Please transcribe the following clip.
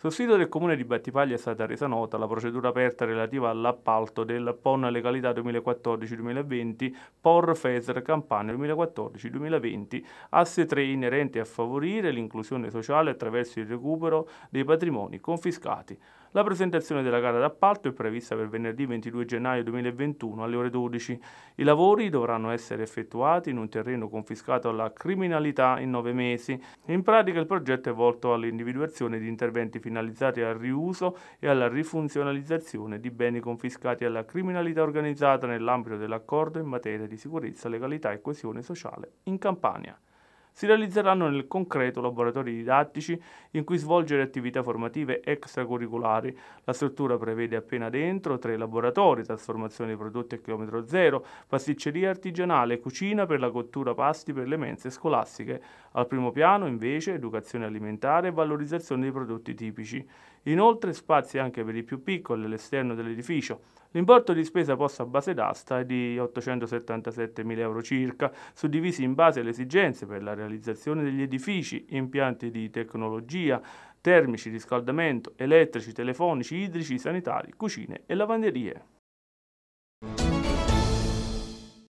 Sul sito del comune di Battipaglia è stata resa nota la procedura aperta relativa all'appalto del PON Legalità 2014-2020 POR FESR Campania 2014-2020, asse 3 inerente a favorire l'inclusione sociale attraverso il recupero dei patrimoni confiscati. La presentazione della gara d'appalto è prevista per venerdì 22 gennaio 2021 alle ore 12. I lavori dovranno essere effettuati in un terreno confiscato alla criminalità in nove mesi. In pratica il progetto è volto all'individuazione di interventi finalizzati al riuso e alla rifunzionalizzazione di beni confiscati alla criminalità organizzata nell'ambito dell'accordo in materia di sicurezza, legalità e coesione sociale in Campania si realizzeranno nel concreto laboratori didattici in cui svolgere attività formative extracurriculari. La struttura prevede appena dentro tre laboratori, trasformazione dei prodotti a chilometro zero, pasticceria artigianale, cucina per la cottura pasti per le mense scolastiche. Al primo piano invece educazione alimentare e valorizzazione dei prodotti tipici. Inoltre spazi anche per i più piccoli all'esterno dell'edificio L'importo di spesa posto a base d'asta è di 877.000 euro circa, suddivisi in base alle esigenze per la realizzazione degli edifici, impianti di tecnologia, termici, riscaldamento, elettrici, telefonici, idrici, sanitari, cucine e lavanderie.